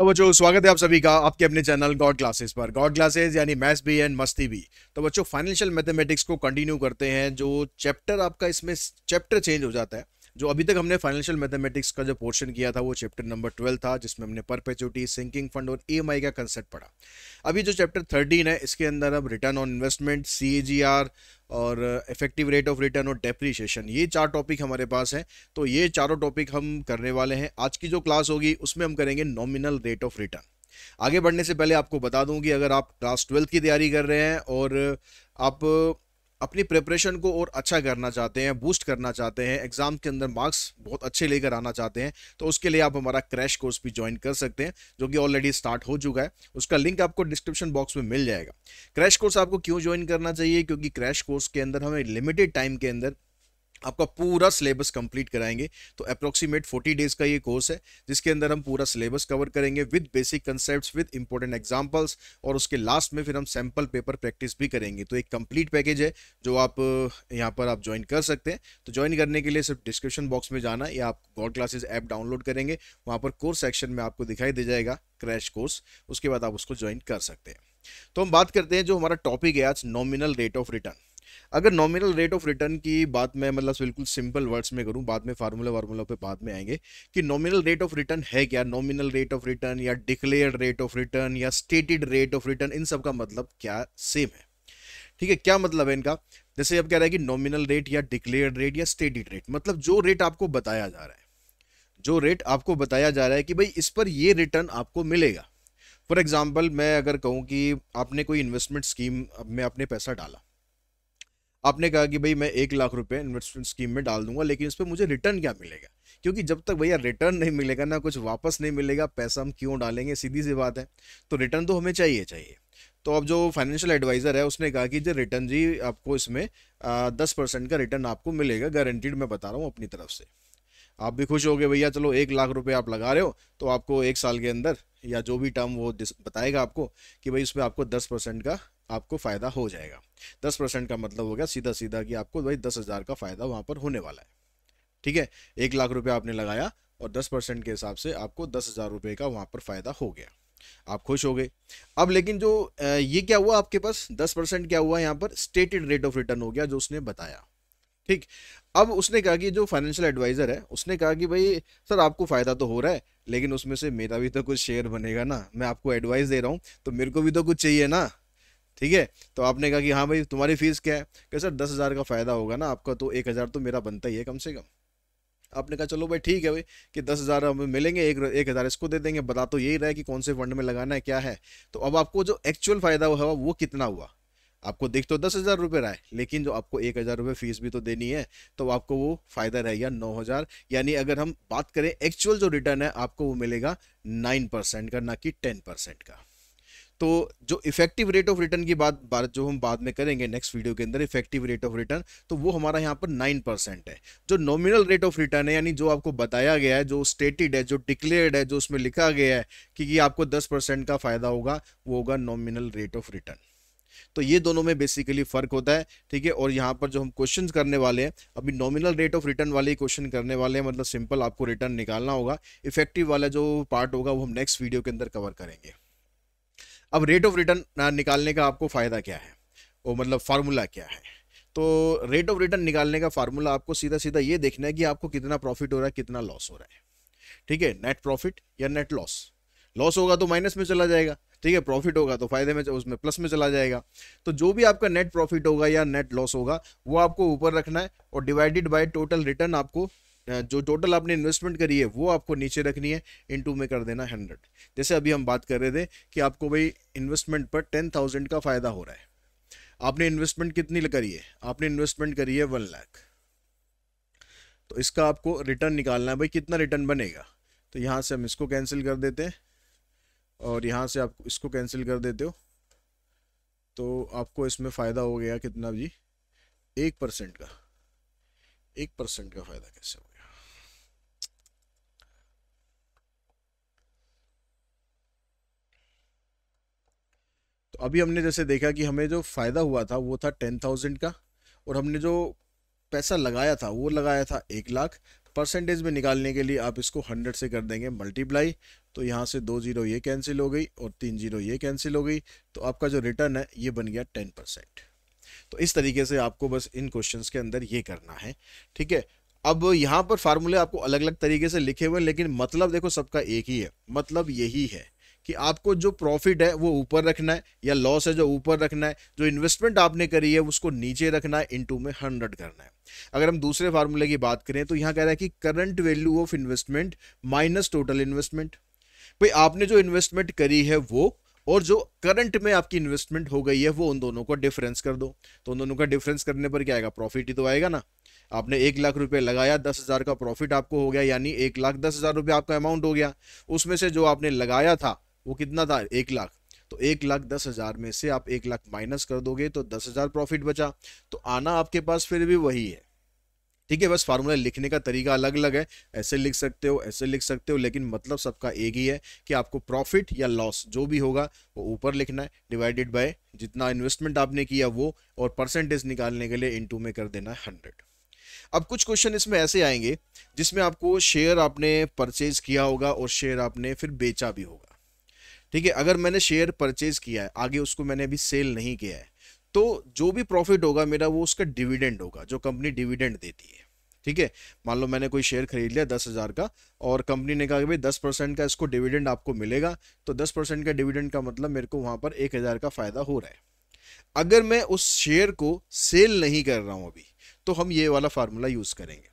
तो बच्चों स्वागत है आप सभी का आपके अपने चैनल गॉड क्लासेस पर गॉड क्लासेस यानी मैथ्स भी एंड मस्ती भी तो बच्चों फाइनेंशियल मैथमेटिक्स को कंटिन्यू करते हैं जो चैप्टर आपका इसमें चैप्टर चेंज हो जाता है जो अभी तक हमने फाइनेंशियल मैथमेटिक्स का जो पोर्शन किया था वो चैप्टर नंबर ट्वेल्व था जिसमें हमने परपेचुटी सिंकिंग फंड और ई e का कंसेप्ट पढ़ा अभी जो चैप्टर थर्टीन है इसके अंदर अब रिटर्न ऑन इन्वेस्टमेंट सी और इफेक्टिव रेट ऑफ रिटर्न और डेप्रीशिएशन ये चार टॉपिक हमारे पास हैं तो ये चारों टॉपिक हम करने वाले हैं आज की जो क्लास होगी उसमें हम करेंगे नॉमिनल रेट ऑफ रिटर्न आगे बढ़ने से पहले आपको बता दूं कि अगर आप क्लास ट्वेल्थ की तैयारी कर रहे हैं और आप अपनी प्रिपरेशन को और अच्छा करना चाहते हैं बूस्ट करना चाहते हैं एग्ज़ाम के अंदर मार्क्स बहुत अच्छे लेकर आना चाहते हैं तो उसके लिए आप हमारा क्रैश कोर्स भी ज्वाइन कर सकते हैं जो कि ऑलरेडी स्टार्ट हो चुका है उसका लिंक आपको डिस्क्रिप्शन बॉक्स में मिल जाएगा क्रैश कोर्स आपको क्यों ज्वाइन करना चाहिए क्योंकि क्रैश कोर्स के अंदर हमें लिमिटेड टाइम के अंदर आपका पूरा सिलेबस कंप्लीट कराएंगे तो अप्रोक्सीमेट 40 डेज का ये कोर्स है जिसके अंदर हम पूरा सिलेबस कवर करेंगे with basic concepts with important examples और उसके लास्ट में फिर हम सैम्पल पेपर प्रैक्टिस भी करेंगे तो एक कंप्लीट पैकेज है जो आप यहाँ पर आप ज्वाइन कर सकते हैं तो ज्वाइन करने के लिए सिर्फ डिस्क्रिप्शन बॉक्स में जाना या आप गॉड क्लासेज ऐप डाउनलोड करेंगे वहाँ पर कोर्स सेक्शन में आपको दिखाई दे जाएगा क्रैश कोर्स उसके बाद आप उसको ज्वाइन कर सकते हैं तो हम बात करते हैं जो हमारा टॉपिक है आज नॉमिनल रेट ऑफ रिटर्न अगर नॉमिनल रेट ऑफ रिटर्न की बात मैं मतलब बिल्कुल सिंपल वर्ड्स में करूं बाद में फार्मूला वार्मूला पे बाद में आएंगे कि नॉमिनल रेट ऑफ रिटर्न है क्या नॉमिनल रेट ऑफ रिटर्न या डिक्लेयर्ड रेट ऑफ रिटर्न या स्टेटेड रेट ऑफ रिटर्न इन सब का मतलब क्या सेम है ठीक है क्या मतलब है इनका जैसे अब कह रहा है कि नॉमिनल रेट या डिक्लेयर रेट या स्टेटेड रेट मतलब जो रेट आपको बताया जा रहा है जो रेट आपको बताया जा रहा है कि भाई इस पर ये रिटर्न आपको मिलेगा फॉर एग्जाम्पल मैं अगर कहूँ कि आपने कोई इन्वेस्टमेंट स्कीम में आपने पैसा डाला आपने कहा कि भाई मैं एक लाख रुपए इन्वेस्टमेंट स्कीम में डाल दूंगा लेकिन उस पर मुझे रिटर्न क्या मिलेगा क्योंकि जब तक भैया रिटर्न नहीं मिलेगा ना कुछ वापस नहीं मिलेगा पैसा हम क्यों डालेंगे सीधी सी बात है तो रिटर्न तो हमें चाहिए चाहिए तो अब जो फाइनेंशियल एडवाइज़र है उसने कहा कि जो रिटर्न जी आपको इसमें दस परसेंट का रिटर्न आपको मिलेगा गारंटीड मैं बता रहा हूँ अपनी तरफ से आप भी खुश हो गए भैया चलो एक लाख रुपये आप लगा रहे हो तो आपको एक साल के अंदर या जो भी टर्म वो बताएगा आपको कि भाई उसमें आपको दस परसेंट का आपको फ़ायदा हो जाएगा दस परसेंट का मतलब हो गया सीधा सीधा कि आपको भाई दस हज़ार का फ़ायदा वहाँ पर होने वाला है ठीक है एक लाख रुपया आपने लगाया और दस परसेंट के हिसाब से आपको दस हज़ार रुपये का वहाँ पर फ़ायदा हो गया आप खुश हो गए अब लेकिन जो ये क्या हुआ आपके पास दस परसेंट क्या हुआ यहाँ पर स्टेटेड रेट ऑफ रिटर्न हो गया जो उसने बताया ठीक अब उसने कहा कि जो फाइनेंशियल एडवाइज़र है उसने कहा कि भाई सर आपको फ़ायदा तो हो रहा है लेकिन उसमें से मेरा भी तो कुछ शेयर बनेगा ना मैं आपको एडवाइस दे रहा हूँ तो मेरे को भी तो कुछ चाहिए ना ठीक है तो आपने कहा कि हाँ भाई तुम्हारी फ़ीस क्या है क्या सर दस हज़ार का फ़ायदा होगा ना आपका तो एक हज़ार तो मेरा बनता ही है कम से कम आपने कहा चलो भाई ठीक है भाई कि दस हज़ार हमें मिलेंगे एक एक हज़ार इसको दे देंगे बता तो यही रहा है कि कौन से फंड में लगाना है क्या है तो अब आपको जो एक्चुअल फ़ायदा हुआ वो कितना हुआ आपको देख तो दस हज़ार रुपये रहा है लेकिन जो आपको एक हज़ार रुपये फीस भी तो देनी है तो आपको वो फ़ायदा रहेगा नौ हज़ार यानी अगर हम बात करें एक्चुअल जो रिटर्न है आपको वो मिलेगा नाइन परसेंट का ना कि टेन परसेंट का तो जो इफेक्टिव रेट ऑफ रिटर्न की बात बात जो हम बाद में करेंगे नेक्स्ट वीडियो के अंदर इफेक्टिव रेट ऑफ रिटर्न तो वो हमारा यहाँ पर नाइन परसेंट है जो नॉमिनल रेट ऑफ रिटर्न है यानी जो आपको बताया गया है जो स्टेटेड है जो डिक्लेयर्ड है जो उसमें लिखा गया है कि, कि आपको दस परसेंट का फायदा होगा वो होगा नॉमिनल रेट ऑफ रिटर्न तो ये दोनों में बेसिकली फ़र्क होता है ठीक है और यहाँ पर जो हम क्वेश्चन करने वाले हैं अभी नॉमिनल रेट ऑफ रिटर्न वाले क्वेश्चन करने वाले हैं मतलब सिंपल आपको रिटर्न निकालना होगा इफेक्टिव वाला जो पार्ट होगा वो हम नेक्स्ट वीडियो के अंदर कवर करेंगे अब रेट ऑफ रिटर्न निकालने का आपको फ़ायदा क्या है वो मतलब फार्मूला क्या है तो रेट ऑफ रिटर्न निकालने का फार्मूला आपको सीधा सीधा ये देखना है कि आपको कितना प्रॉफिट हो रहा है कितना लॉस हो रहा है ठीक है नेट प्रॉफिट या नेट लॉस लॉस होगा तो माइनस में चला जाएगा ठीक है प्रॉफिट होगा तो फायदे में उसमें प्लस में चला जाएगा तो जो भी आपका नेट प्रॉफिट होगा या नेट लॉस होगा वो आपको ऊपर रखना है और डिवाइडेड बाय टोटल रिटर्न आपको जो टोटल आपने इन्वेस्टमेंट करी है वो आपको नीचे रखनी है इन टू में कर देना हंड्रेड जैसे अभी हम बात कर रहे थे कि आपको भाई इन्वेस्टमेंट पर टेन थाउजेंड का फ़ायदा हो रहा है आपने इन्वेस्टमेंट कितनी करी है आपने इन्वेस्टमेंट करी है वन लाख तो इसका आपको रिटर्न निकालना है भाई कितना रिटर्न बनेगा तो यहाँ से हम इसको कैंसिल कर देते हैं और यहाँ से आप इसको कैंसिल कर देते हो तो आपको इसमें फ़ायदा हो गया कितना जी एक परसेंट का एक परसेंट का फ़ायदा कैसे हुआ अभी हमने जैसे देखा कि हमें जो फ़ायदा हुआ था वो था टेन थाउजेंड का और हमने जो पैसा लगाया था वो लगाया था एक लाख परसेंटेज में निकालने के लिए आप इसको हंड्रेड से कर देंगे मल्टीप्लाई तो यहाँ से दो जीरो ये कैंसिल हो गई और तीन जीरो ये कैंसिल हो गई तो आपका जो रिटर्न है ये बन गया टेन परसेंट तो इस तरीके से आपको बस इन क्वेश्चंस के अंदर ये करना है ठीक है अब यहाँ पर फार्मूले आपको अलग अलग तरीके से लिखे हुए हैं लेकिन मतलब देखो सबका एक ही है मतलब यही है कि आपको जो प्रॉफिट है वो ऊपर रखना है या लॉस है जो ऊपर रखना है जो इन्वेस्टमेंट आपने करी है उसको नीचे रखना है इनटू में हंड्रेड करना है अगर हम दूसरे फार्मूले की बात करें तो यहाँ कह रहा है कि current value of investment minus total investment भाई आपने जो इन्वेस्टमेंट करी है वो और जो करंट में आपकी इन्वेस्टमेंट हो गई है वो उन दोनों का डिफरेंस कर दो तो उन दोनों का डिफरेंस करने पर क्या आएगा प्रॉफिट ही तो आएगा ना आपने एक लाख रुपए लगाया दस हज़ार का प्रॉफिट आपको हो गया यानी एक लाख दस हज़ार रुपये आपका अमाउंट हो गया उसमें से जो आपने लगाया था वो कितना था एक लाख तो एक लाख दस हज़ार में से आप एक लाख माइनस कर दोगे तो दस हज़ार प्रॉफिट बचा तो आना आपके पास फिर भी वही है ठीक है बस फार्मूला लिखने का तरीका अलग अलग है ऐसे लिख सकते हो ऐसे लिख सकते हो लेकिन मतलब सबका एक ही है कि आपको प्रॉफिट या लॉस जो भी होगा वो ऊपर लिखना है डिवाइडेड बाय जितना इन्वेस्टमेंट आपने किया वो और परसेंटेज निकालने के लिए इनटू में कर देना है हंड्रेड अब कुछ क्वेश्चन इसमें ऐसे आएंगे जिसमें आपको शेयर आपने परचेज किया होगा और शेयर आपने फिर बेचा भी होगा ठीक है अगर मैंने शेयर परचेज किया है आगे उसको मैंने अभी सेल नहीं किया है तो जो भी प्रॉफिट होगा मेरा वो उसका डिविडेंड होगा जो कंपनी डिविडेंड देती है ठीक है मान लो मैंने कोई शेयर खरीद लिया दस हज़ार का और कंपनी ने कहा कि भाई दस परसेंट का इसको डिविडेंड आपको मिलेगा तो दस परसेंट का डिविडेंड का मतलब मेरे को वहाँ पर एक हज़ार का फ़ायदा हो रहा है अगर मैं उस शेयर को सेल नहीं कर रहा हूँ अभी तो हम ये वाला फार्मूला यूज़ करेंगे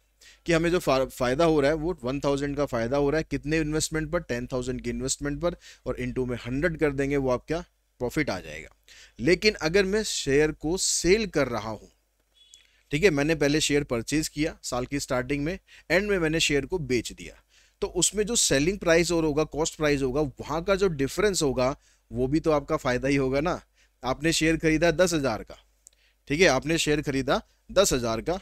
कि हमें जो फ़ायदा हो रहा है वो वन थाउजेंड का फ़ायदा हो रहा है कितने इन्वेस्टमेंट पर टेन थाउजेंड की इन्वेस्टमेंट पर और टू में हंड्रेड कर देंगे वो आपका प्रॉफिट आ जाएगा लेकिन अगर मैं शेयर को सेल कर रहा हूँ ठीक है मैंने पहले शेयर परचेज किया साल की स्टार्टिंग में एंड में मैंने शेयर को बेच दिया तो उसमें जो सेलिंग प्राइस और होगा कॉस्ट प्राइस होगा वहाँ का जो डिफरेंस होगा वो भी तो आपका फ़ायदा ही होगा ना आपने शेयर खरीदा दस हज़ार का ठीक है आपने शेयर खरीदा दस हज़ार का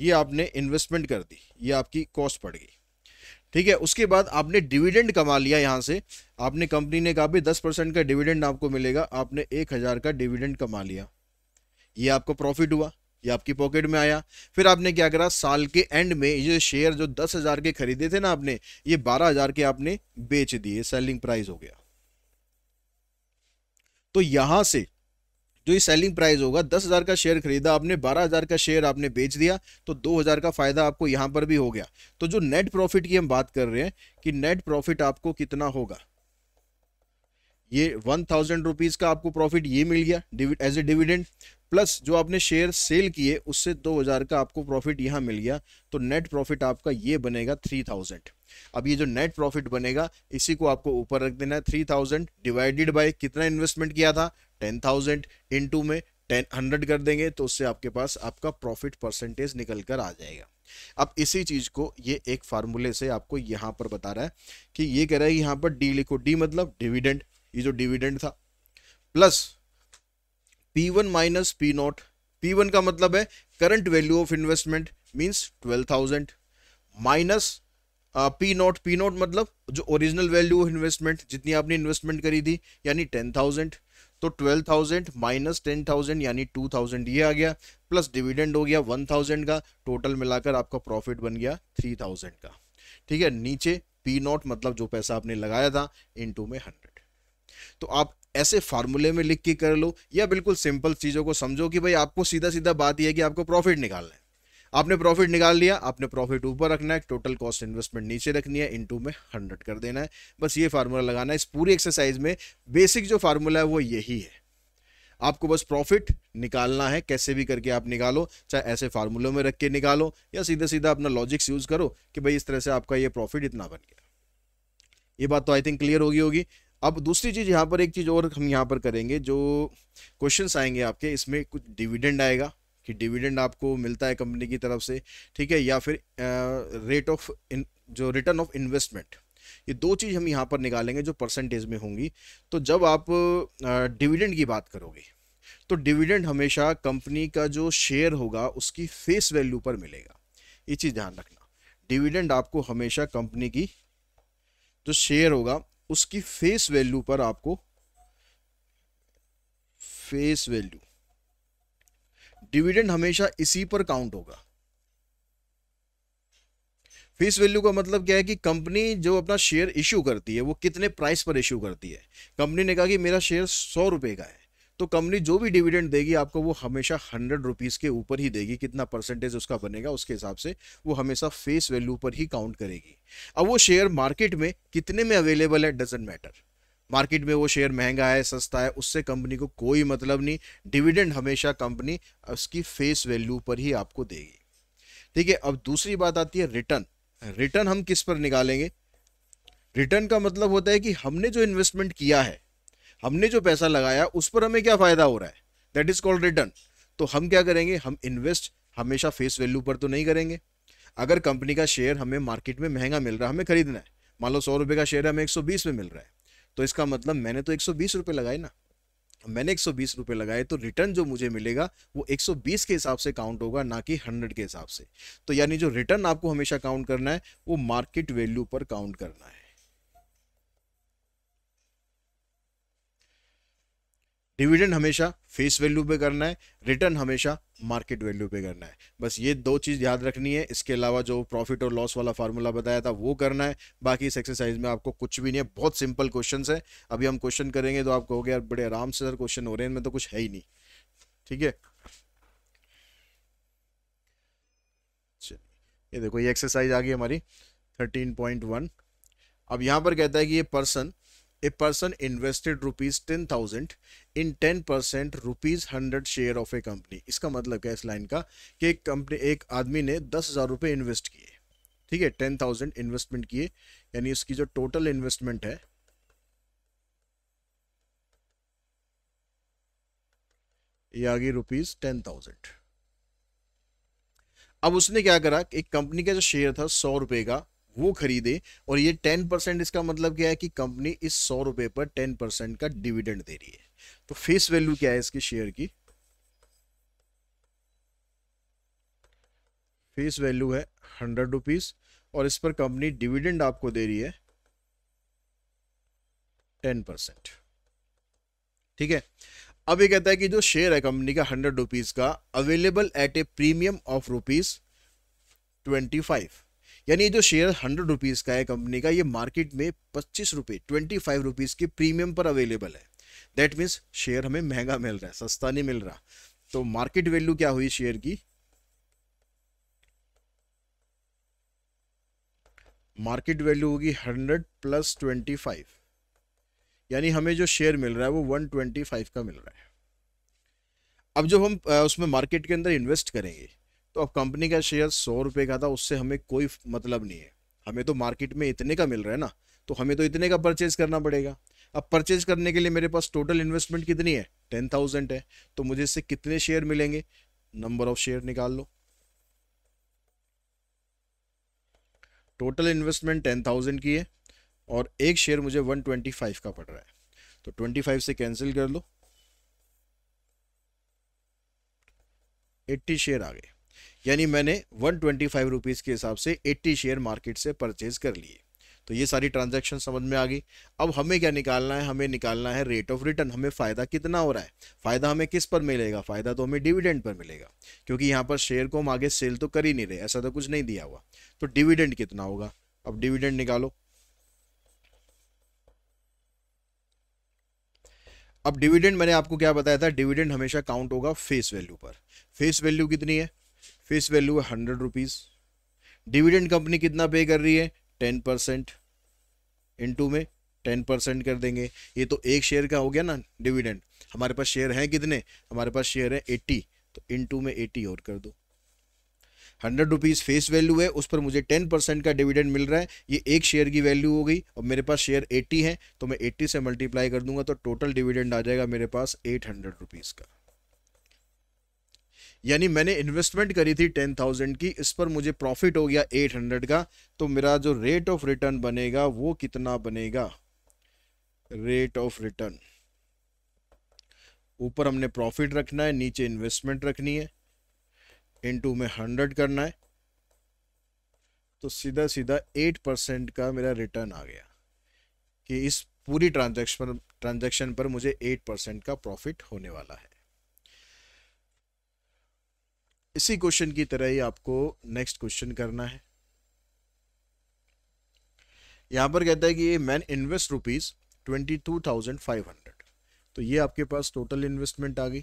ये आपने इन्वेस्टमेंट कर दी ये आपकी कॉस्ट पड़ गई ठीक है उसके बाद आपने डिविडेंड कमा लिया यहाँ से आपने कंपनी ने कहा भी दस परसेंट का डिविडेंड आपको मिलेगा आपने एक हज़ार का डिविडेंड कमा लिया ये आपको प्रॉफिट हुआ ये आपकी पॉकेट में आया फिर आपने क्या करा साल के एंड में ये शेयर जो दस हज़ार के खरीदे थे ना आपने ये बारह हज़ार के आपने बेच दिए सेलिंग प्राइस हो गया तो यहाँ से जो ये सेलिंग प्राइस होगा दस हज़ार का शेयर खरीदा आपने बारह हज़ार का शेयर आपने बेच दिया तो दो हज़ार का फ़ायदा आपको यहाँ पर भी हो गया तो जो नेट प्रॉफिट की हम बात कर रहे हैं कि नेट प्रॉफिट आपको कितना होगा ये वन थाउजेंड रुपीज़ का आपको प्रॉफिट ये मिल गया एज ए डिविडेंड प्लस जो आपने शेयर सेल किए उससे दो हज़ार का आपको प्रॉफिट यहाँ मिल गया तो नेट प्रॉफिट आपका ये बनेगा थ्री थाउजेंड अब ये जो नेट प्रॉफिट बनेगा इसी को आपको ऊपर रख देना है थ्री थाउजेंड डिवाइडेड बाई कितना इन्वेस्टमेंट किया था टेन थाउजेंड इन टू में टेन हंड्रेड कर देंगे तो उससे आपके पास आपका प्रॉफिट परसेंटेज निकल कर आ जाएगा अब इसी चीज को ये एक फार्मूले से आपको यहाँ पर बता रहा है कि ये कह रहा है यहाँ पर डी लिखो डी मतलब डिविडेंड ये जो डिविडेंड था plus P one minus P naught P one का मतलब है current value of investment means twelve thousand minus P naught P naught मतलब जो ओरिजिनल वैल्यू इन्वेस्टमेंट जितनी आपने इन्वेस्टमेंट करी थी यानी टेन थाउजेंड तो twelve thousand minus ten thousand यानी टू थाउजेंड ये आ गया प्लस डिविडेंड हो गया वन थाउजेंड का टोटल मिलाकर आपका प्रॉफिट बन गया थ्री थाउजेंड का ठीक है नीचे पी नॉट मतलब जो पैसा आपने लगाया था इन टू में हंड्रेड तो आप ऐसे फार्मूले में लिख के कर लो या बिल्कुल सिंपल चीज़ों को समझो कि भाई आपको सीधा सीधा बात यह है कि आपको प्रॉफिट निकालना है आपने प्रॉफिट निकाल लिया आपने प्रॉफिट ऊपर रखना है टोटल कॉस्ट इन्वेस्टमेंट नीचे रखनी है इनटू में हंड्रेड कर देना है बस ये फार्मूला लगाना है इस पूरी एक्सरसाइज में बेसिक जो फार्मूला है वो यही है आपको बस प्रॉफिट निकालना है कैसे भी करके आप निकालो चाहे ऐसे फार्मूलों में रख के निकालो या सीधा सीधा अपना लॉजिक्स यूज करो कि भाई इस तरह से आपका ये प्रॉफिट इतना बन गया ये बात तो आई थिंक क्लियर होगी होगी अब दूसरी चीज़ यहाँ पर एक चीज़ और हम यहाँ पर करेंगे जो क्वेश्चन आएंगे आपके इसमें कुछ डिविडेंड आएगा कि डिविडेंड आपको मिलता है कंपनी की तरफ से ठीक है या फिर रेट ऑफ जो रिटर्न ऑफ इन्वेस्टमेंट ये दो चीज़ हम यहाँ पर निकालेंगे जो परसेंटेज में होंगी तो जब आप डिविडेंड की बात करोगे तो डिविडेंड हमेशा कंपनी का जो शेयर होगा उसकी फेस वैल्यू पर मिलेगा ये चीज़ ध्यान रखना डिविडेंड आपको हमेशा कंपनी की जो शेयर होगा उसकी फेस वैल्यू पर आपको फेस वैल्यू डिविडेंड हमेशा इसी पर काउंट होगा फेस वैल्यू का मतलब क्या है कि कंपनी जो अपना शेयर इश्यू करती है वो कितने प्राइस पर इश्यू करती है कंपनी ने कहा कि मेरा शेयर सौ रुपए का है तो कंपनी जो भी डिविडेंड देगी आपको वो हमेशा हंड्रेड रुपीज़ के ऊपर ही देगी कितना परसेंटेज उसका बनेगा उसके हिसाब से वो हमेशा फेस वैल्यू पर ही काउंट करेगी अब वो शेयर मार्केट में कितने में अवेलेबल है डजेंट मैटर मार्केट में वो शेयर महंगा है सस्ता है उससे कंपनी को कोई मतलब नहीं डिविडेंड हमेशा कंपनी उसकी फेस वैल्यू पर ही आपको देगी ठीक है अब दूसरी बात आती है रिटर्न रिटर्न हम किस पर निकालेंगे रिटर्न का मतलब होता है कि हमने जो इन्वेस्टमेंट किया है हमने जो पैसा लगाया उस पर हमें क्या फ़ायदा हो रहा है दैट इज़ कॉल्ड रिटर्न तो हम क्या करेंगे हम इन्वेस्ट हमेशा फेस वैल्यू पर तो नहीं करेंगे अगर कंपनी का शेयर हमें मार्केट में महंगा मिल रहा है हमें खरीदना है मान लो सौ रुपये का शेयर हमें एक सौ बीस में मिल रहा है तो इसका मतलब मैंने तो एक सौ लगाए ना मैंने एक सौ लगाए तो रिटर्न जो मुझे मिलेगा वो 120 के हिसाब से काउंट होगा ना कि 100 के हिसाब से तो यानी जो रिटर्न आपको हमेशा काउंट करना है वो मार्केट वैल्यू पर काउंट करना है डिविडेंड हमेशा फेस वैल्यू पे करना है रिटर्न हमेशा मार्केट वैल्यू पे करना है बस ये दो चीज़ याद रखनी है इसके अलावा जो प्रॉफिट और लॉस वाला फार्मूला बताया था वो करना है बाकी इस एक्सरसाइज में आपको कुछ भी नहीं है बहुत सिंपल क्वेश्चन है अभी हम क्वेश्चन करेंगे तो आप कहोगे यार बड़े आराम से सर क्वेश्चन हो रहे हैं इनमें तो कुछ है ही नहीं ठीक है ये देखो ये एक्सरसाइज आ गई हमारी थर्टीन पॉइंट वन अब यहाँ पर कहता है कि ये person a person invested rupees ten thousand in ten percent rupees hundred share of a company इसका मतलब क्या है इस लाइन का कि एक कंपनी एक आदमी ने दस हज़ार रुपये इन्वेस्ट किए ठीक है टेन थाउजेंड इन्वेस्टमेंट किए यानी उसकी जो टोटल इन्वेस्टमेंट है ये आ गई रुपीज टेन थाउजेंड अब उसने क्या करा एक कंपनी का जो शेयर था सौ रुपये का वो खरीदे और ये टेन परसेंट इसका मतलब क्या है कि कंपनी इस सौ रुपए पर टेन परसेंट का डिविडेंड दे रही है तो फेस वैल्यू क्या है इसकी शेयर की फेस वैल्यू है हंड्रेड रुपीज और इस पर कंपनी डिविडेंड आपको दे रही है टेन परसेंट ठीक है अब ये कहता है कि जो शेयर है कंपनी का हंड्रेड रुपीज का available at a premium of rupees twenty five यानी जो शेयर हंड्रेड रुपीज़ का है कंपनी का ये मार्केट में पच्चीस रुपये ट्वेंटी फाइव रुपीज़ के प्रीमियम पर अवेलेबल है दैट मीन्स शेयर हमें महंगा मिल रहा है सस्ता नहीं मिल रहा तो मार्केट वैल्यू क्या हुई शेयर की मार्केट वैल्यू होगी हंड्रेड प्लस ट्वेंटी फाइव यानी हमें जो शेयर मिल रहा है वो वन ट्वेंटी फाइव का मिल रहा है अब जब हम उसमें मार्केट के अंदर इन्वेस्ट करेंगे तो अब कंपनी का शेयर सौ रुपये का था उससे हमें कोई मतलब नहीं है हमें तो मार्केट में इतने का मिल रहा है ना तो हमें तो इतने का परचेज करना पड़ेगा अब परचेज करने के लिए मेरे पास टोटल इन्वेस्टमेंट कितनी है टेन थाउजेंड है तो मुझे इससे कितने शेयर मिलेंगे नंबर ऑफ शेयर निकाल लो टोटल इन्वेस्टमेंट टेन थाउजेंड की है और एक शेयर मुझे वन ट्वेंटी फाइव का पड़ रहा है तो ट्वेंटी फाइव से कैंसिल कर लो एट्टी शेयर आ गए यानी मैंने वन ट्वेंटी फाइव रुपीज़ के हिसाब से एट्टी शेयर मार्केट से परचेज कर लिए तो ये सारी ट्रांजैक्शन समझ में आ गई अब हमें क्या निकालना है हमें निकालना है रेट ऑफ रिटर्न हमें फ़ायदा कितना हो रहा है फ़ायदा हमें किस पर मिलेगा फ़ायदा तो हमें डिविडेंड पर मिलेगा क्योंकि यहाँ पर शेयर को हम आगे सेल तो कर ही नहीं रहे ऐसा तो कुछ नहीं दिया हुआ तो डिविडेंड कितना होगा अब डिविडेंड निकालो अब डिविडेंड मैंने आपको क्या बताया था डिविडेंड हमेशा काउंट होगा फेस वैल्यू पर फेस वैल्यू कितनी है फेस वैल्यू है हंड्रेड रुपीज़ डिविडेंड कंपनी कितना पे कर रही है टेन परसेंट इंटू में टेन परसेंट कर देंगे ये तो एक शेयर का हो गया ना डिविडेंड हमारे पास शेयर हैं कितने हमारे पास शेयर है एट्टी तो इंटू में एट्टी और कर दो हंड्रेड रुपीज़ फेस वैल्यू है उस पर मुझे टेन परसेंट का डिविडेंड मिल रहा है ये एक शेयर की वैल्यू हो गई और मेरे पास शेयर एट्टी है तो मैं एट्टी से मल्टीप्लाई कर दूंगा तो टोटल डिविडेंड आ जाएगा मेरे पास एट हंड्रेड रुपीज़ का यानी मैंने इन्वेस्टमेंट करी थी टेन थाउजेंड की इस पर मुझे प्रॉफिट हो गया एट हंड्रेड का तो मेरा जो रेट ऑफ रिटर्न बनेगा वो कितना बनेगा रेट ऑफ रिटर्न ऊपर हमने प्रॉफिट रखना है नीचे इन्वेस्टमेंट रखनी है इनटू में हंड्रेड करना है तो सीधा सीधा एट परसेंट का मेरा रिटर्न आ गया कि इस पूरी ट्रांजेक्शन ट्रांजेक्शन पर मुझे एट परसेंट का प्रॉफिट होने वाला है इसी क्वेश्चन की तरह ही आपको नेक्स्ट क्वेश्चन करना है यहां पर कहता है कि ये man invest rupees twenty two thousand five hundred तो ये आपके पास टोटल इन्वेस्टमेंट आ गई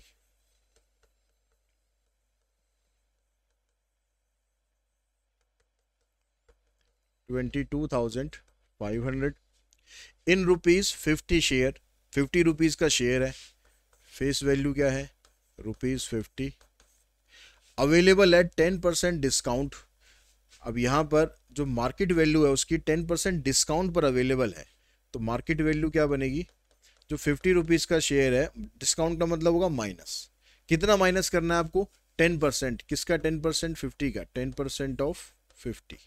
twenty two thousand five hundred in rupees fifty share fifty rupees का शेयर है फेस वैल्यू क्या है रुपीज फिफ्टी अवेलेबल है टेन परसेंट डिस्काउंट अब यहाँ पर जो मार्केट वैल्यू है उसकी टेन परसेंट डिस्काउंट पर अवेलेबल है तो मार्केट वैल्यू क्या बनेगी जो फिफ्टी रुपीज़ का शेयर है डिस्काउंट का मतलब होगा माइनस कितना माइनस करना है आपको टेन परसेंट किसका टेन परसेंट फिफ्टी का टेन परसेंट ऑफ फिफ्टी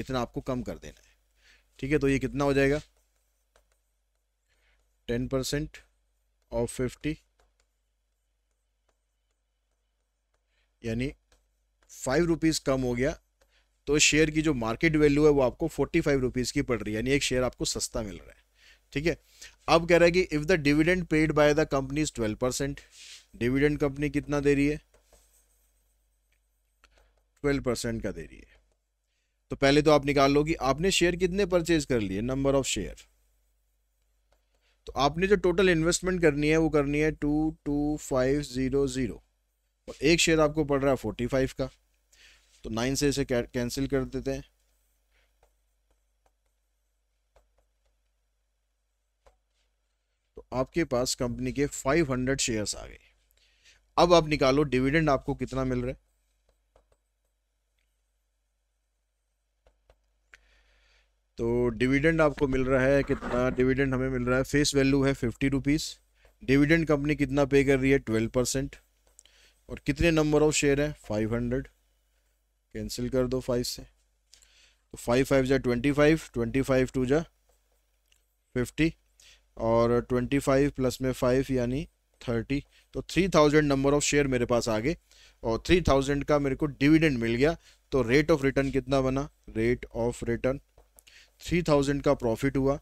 इतना आपको कम कर देना है ठीक है तो ये कितना हो जाएगा टेन परसेंट ऑफ फिफ्टी यानी फाइव रुपीज़ कम हो गया तो शेयर की जो मार्केट वैल्यू है वो आपको फोर्टी फाइव रुपीज़ की पड़ रही है यानी एक शेयर आपको सस्ता मिल रहा है ठीक है अब कह रहा है कि if the dividend paid by the company is twelve percent dividend company कितना दे रही है ट्वेल्व परसेंट का दे रही है तो पहले तो आप निकाल लो कि आपने शेयर कितने परचेज कर लिए नंबर ऑफ शेयर तो आपने जो टोटल इन्वेस्टमेंट करनी है वो करनी है two two five zero zero और एक शेयर आपको पड़ रहा है फोर्टी फाइव का तो नाइन से इसे कैंसिल कर देते हैं तो आपके पास कंपनी के फाइव हंड्रेड शेयर्स आ गए अब आप निकालो डिविडेंड आपको कितना मिल रहा है तो डिविडेंड आपको मिल रहा है कितना डिविडेंड हमें मिल रहा है फेस वैल्यू है फिफ्टी रुपीज़ डिविडेंड कंपनी कितना पे कर रही है ट्वेल्व परसेंट और कितने नंबर ऑफ शेयर हैं फाइव हंड्रेड कैंसिल कर दो फाइव से तो फाइव फाइव जा twenty five twenty five to जा फिफ्टी और ट्वेंटी फाइव प्लस में फाइव यानी थर्टी तो three thousand number of share मेरे पास आ गए और थ्री थाउजेंड का मेरे को डिविडेंड मिल गया तो रेट ऑफ रिटर्न कितना बना rate of return three thousand का प्रॉफिट हुआ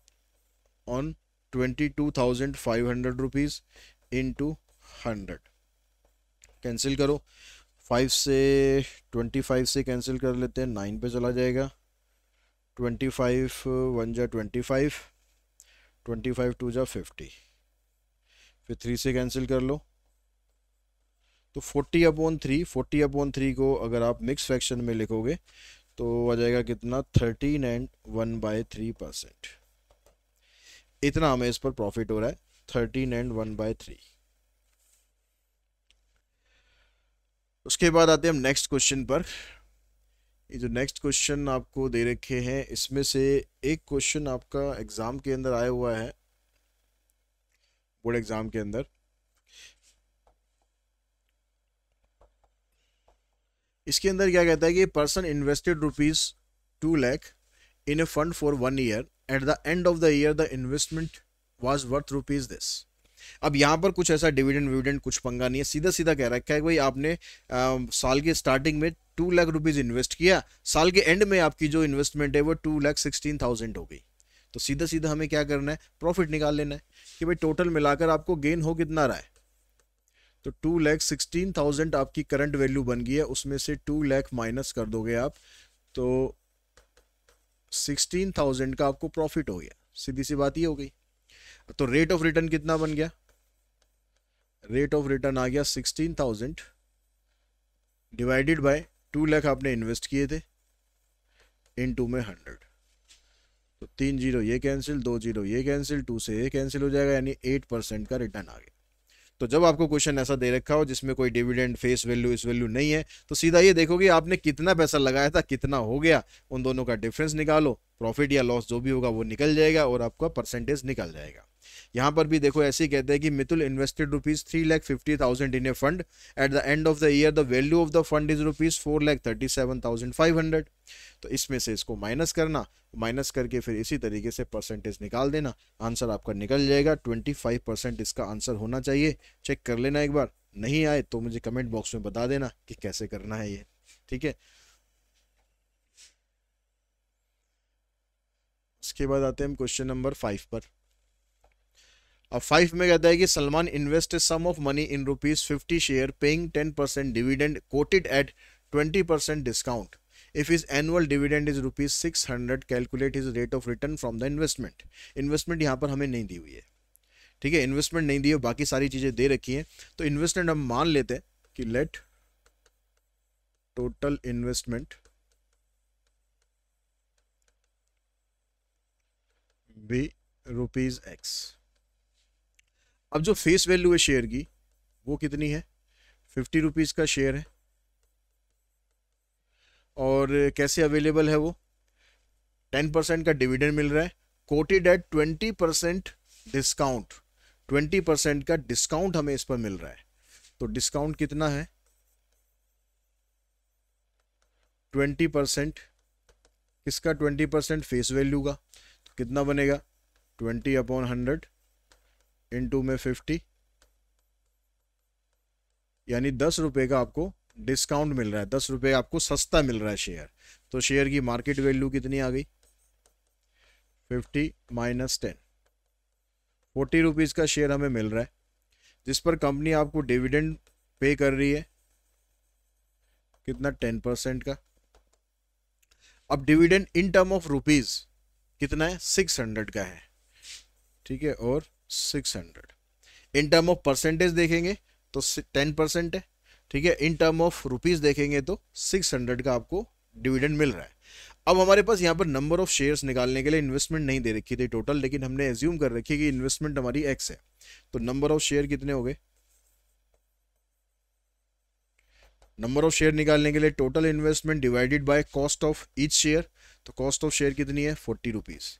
on twenty two thousand five hundred rupees into hundred cancel करो फाइव से ट्वेंटी फाइव से कैंसिल कर लेते हैं नाइन पे चला जाएगा ट्वेंटी फाइव वन जा twenty five twenty five to जा फिफ्टी फिर थ्री से कैंसिल कर लो तो forty upon three forty upon three को अगर आप मिक्स फ्रैक्शन में लिखोगे तो आ जाएगा कितना thirteen and one by three percent इतना हमें इस पर प्रॉफिट हो रहा है thirteen and one by three उसके बाद आते हैं हम नेक्स्ट क्वेश्चन पर ये जो नेक्स्ट क्वेश्चन आपको दे रखे हैं इसमें से एक क्वेश्चन आपका एग्ज़ाम के अंदर आया हुआ है बोर्ड एग्ज़ाम के अंदर इसके अंदर क्या कहता है कि person invested rupees two lakh in a fund for one year at the end of the year the investment was worth rupees this अब यहाँ पर कुछ ऐसा डिविडेंड विविडेंड कुछ पंगा नहीं है सीधा सीधा कह रखा है भाई आपने आ, साल के स्टार्टिंग में टू लाख रुपीज़ इन्वेस्ट किया साल के एंड में आपकी जो इन्वेस्टमेंट है वो टू लाख सिक्सटीन थाउजेंड हो गई तो सीधा सीधा हमें क्या करना है प्रॉफिट निकाल लेना है कि भाई टोटल मिलाकर आपको गेन हो कितना रहा है तो टू लैख सिक्सटीन थाउजेंड आपकी करंट वैल्यू बन गई है उसमें से टू लैख माइनस कर दोगे आप तो सिक्सटीन थाउजेंड का आपको प्रॉफिट हो गया सीधी सी बात ये हो गई तो रेट ऑफ रिटर्न कितना बन गया रेट ऑफ रिटर्न आ गया sixteen thousand divided by two lakh आपने इन्वेस्ट किए थे इन टू में हंड्रेड तो तीन जीरो ये कैंसिल दो जीरो ये कैंसिल टू से ये कैंसिल हो जाएगा यानी एट परसेंट का रिटर्न आ गया तो जब आपको क्वेश्चन ऐसा दे रखा हो जिसमें कोई डिविडेंड फेस वैल्यू इस वैल्यू नहीं है तो सीधा ये देखोगे आपने कितना पैसा लगाया था कितना हो गया उन दोनों का डिफरेंस निकालो प्रॉफिट या लॉस जो भी होगा वो निकल जाएगा और आपका परसेंटेज निकल जाएगा यहाँ पर भी देखो ऐसे ही कहते हैं कि Mitul invested rupees three lakh fifty thousand in a fund at the end of the year the value of the fund is rupees four lakh thirty seven thousand five hundred तो इसमें से इसको माइनस करना माइनस करके फिर इसी तरीके से परसेंटेज निकाल देना आंसर आपका निकल जाएगा ट्वेंटी फाइव परसेंट इसका आंसर होना चाहिए चेक कर लेना एक बार नहीं आए तो मुझे कमेंट बॉक्स में बता देना कि कैसे करना है ये ठीक है उसके बाद आते हैं हम क्वेश्चन नंबर फाइव पर और फाइव में कहता है कि Salman invest sum of money in rupees fifty share paying ten percent dividend quoted at twenty percent discount if is annual dividend is rupees six hundred calculate is rate of return from the investment investment यहाँ पर हमें नहीं दी हुई है ठीक है investment नहीं दी है बाकी सारी चीजें दे रखी हैं तो इन्वेस्टमेंट हम मान लेते हैं कि let total investment be rupees x अब जो फेस वैल्यू है शेयर की वो कितनी है फिफ्टी रुपीज़ का शेयर है और कैसे अवेलेबल है वो टेन परसेंट का डिविडेंड मिल रहा है quoted at twenty percent discount twenty percent का डिस्काउंट हमें इस पर मिल रहा है तो डिस्काउंट कितना है ट्वेंटी परसेंट किसका ट्वेंटी परसेंट फेस वैल्यू का तो कितना बनेगा ट्वेंटी अपॉन हंड्रेड टू में फिफ्टी यानी दस रुपये का आपको डिस्काउंट मिल रहा है दस रुपये आपको सस्ता मिल रहा है शेयर तो शेयर की मार्केट वैल्यू कितनी आ गई fifty minus ten forty rupees का शेयर हमें मिल रहा है जिस पर कंपनी आपको डिविडेंड पे कर रही है कितना टेन परसेंट का अब dividend in term of rupees कितना है सिक्स हंड्रेड का है ठीक है और six hundred in term of percentage देखेंगे तो टेन परसेंट है ठीक है इन टर्म ऑफ रुपीज़ देखेंगे तो सिक्स हंड्रेड का आपको डिविडेंड मिल रहा है अब हमारे पास यहाँ पर नंबर ऑफ शेयर्स निकालने के लिए इन्वेस्टमेंट नहीं दे रखी थी टोटल लेकिन हमने एज्यूम कर रखी है कि इन्वेस्टमेंट हमारी एक्स है तो नंबर ऑफ शेयर कितने हो गए नंबर ऑफ शेयर निकालने के लिए total investment divided by cost of each share तो कॉस्ट ऑफ शेयर कितनी है फोर्टी रुपीज़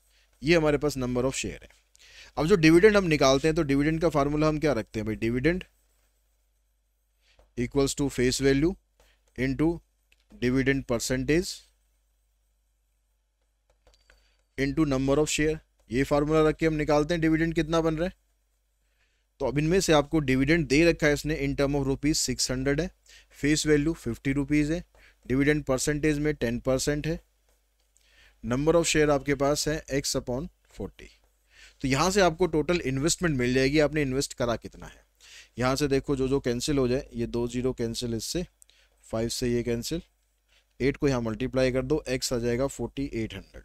ये हमारे पास नंबर ऑफ शेयर है अब जो डिविडेंड हम निकालते हैं तो डिविडेंड का फार्मूला हम क्या रखते हैं भाई dividend equals to face value into dividend percentage into number of share ये फार्मूला रख के हम निकालते हैं डिविडेंड कितना बन रहा है तो अब इनमें से आपको डिविडेंड दे रखा है इसने in term of rupees six hundred है फेस वैल्यू फिफ्टी रुपीज़ है डिविडेंड परसेंटेज में टेन परसेंट है नंबर ऑफ शेयर आपके पास है एक्स अपॉन फोर्टी तो यहाँ से आपको टोटल इन्वेस्टमेंट मिल जाएगी आपने इन्वेस्ट करा कितना है यहाँ से देखो जो जो कैंसिल हो जाए ये दो जीरो कैंसिल इससे फाइव से ये कैंसिल एट को यहाँ मल्टीप्लाई कर दो एक्स आ जाएगा फोर्टी एट हंड्रेड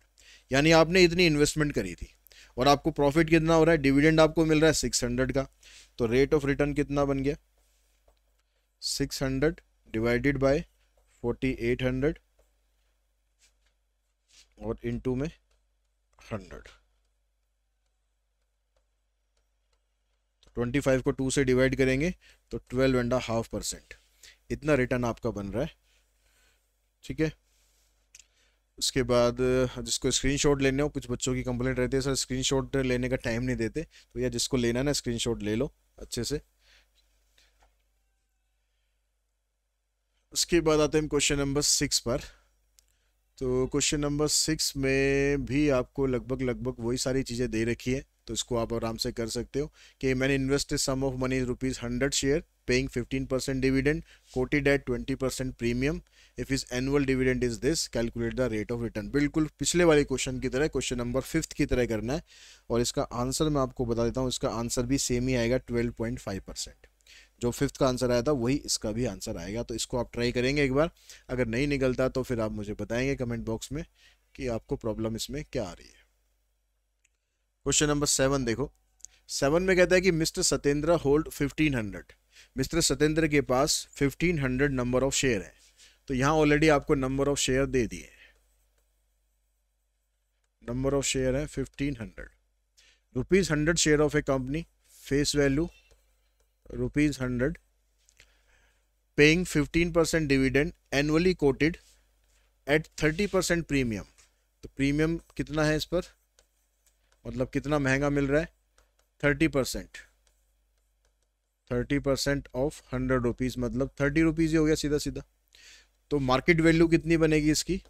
यानी आपने इतनी इन्वेस्टमेंट करी थी और आपको प्रॉफिट कितना हो रहा है डिविडेंड आपको मिल रहा है सिक्स हंड्रेड का तो रेट ऑफ रिटर्न कितना बन गया six hundred divided by forty eight hundred और इनटू में हंड्रेड ट्वेंटी फाइव को टू से डिवाइड करेंगे तो ट्वेल्व एंड हाफ परसेंट इतना रिटर्न आपका बन रहा है ठीक है उसके बाद जिसको स्क्रीनशॉट लेने हो कुछ बच्चों की कंप्लेंट रहती है सर स्क्रीनशॉट लेने का टाइम नहीं देते तो या जिसको लेना है ना स्क्रीनशॉट ले लो अच्छे से उसके बाद आते हैं क्वेश्चन नंबर सिक्स पर तो क्वेश्चन नंबर सिक्स में भी आपको लगभग लगभग वही सारी चीज़ें दे रखी है तो इसको आप आराम से कर सकते हो कि मैंने invested sum of money rupees hundred share paying fifteen percent dividend quoted at twenty percent premium if is annual dividend is this calculate the rate of return बिल्कुल पिछले वाले क्वेश्चन की तरह क्वेश्चन नंबर फिफ्थ की तरह करना है और इसका आंसर मैं आपको बता देता हूँ इसका आंसर भी सेम ही आएगा ट्वेल्व पॉइंट फाइव परसेंट जो फिफ्थ का आंसर आया था वही इसका भी आंसर आएगा तो इसको आप ट्राई करेंगे एक बार अगर नहीं निकलता तो फिर आप मुझे बताएंगे कमेंट बॉक्स में कि आपको प्रॉब्लम इसमें क्या आ रही है क्वेश्चन नंबर सेवन देखो सेवन में कहता है कि mister Satyendra hold fifteen hundred mister Satyendra के पास fifteen hundred number of share है तो यहाँ ऑलरेडी आपको नंबर ऑफ शेयर दे दिए नंबर ऑफ शेयर है fifteen hundred rupees hundred share of a company face value rupees hundred paying fifteen percent dividend annually quoted at thirty percent premium तो premium कितना है इस पर मतलब कितना महंगा मिल रहा है thirty percent thirty percent of hundred rupees मतलब थर्टी रुपीज़ ही हो गया सीधा सीधा तो मार्केट वैल्यू कितनी बनेगी इसकी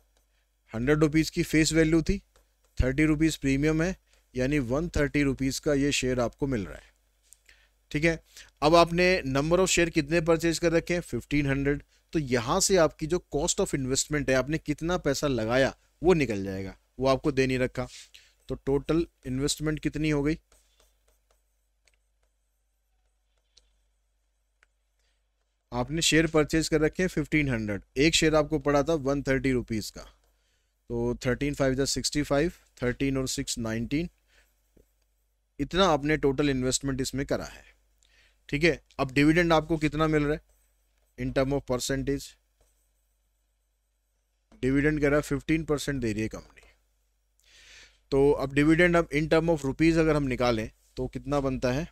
हंड्रेड रुपीज़ की फेस वैल्यू थी थर्टी रुपीज़ प्रीमियम है यानी वन थर्टी रुपीज़ का ये शेयर आपको मिल रहा है ठीक है अब आपने नंबर ऑफ शेयर कितने परचेज कर रखे हैं फिफ्टीन हंड्रेड तो यहाँ से आपकी जो कॉस्ट ऑफ इन्वेस्टमेंट है आपने कितना पैसा लगाया वो निकल जाएगा वो आपको दे नहीं रखा तो टोटल इन्वेस्टमेंट कितनी हो गई आपने शेयर परचेज कर रखे हैं फिफ्टीन हंड्रेड एक शेयर आपको पड़ा था वन थर्टी रुपीज़ का तो थर्टीन फाइव जै सिक्सटी फाइव थर्टीन और सिक्स नाइनटीन इतना आपने टोटल इन्वेस्टमेंट इसमें करा है ठीक है अब डिविडेंड आपको कितना मिल रहा है in term of percentage dividend कह रहा है फिफ्टीन परसेंट दे रही है कंपनी तो अब डिविडेंड अब इन टर्म ऑफ रुपीज़ अगर हम निकालें तो कितना बनता है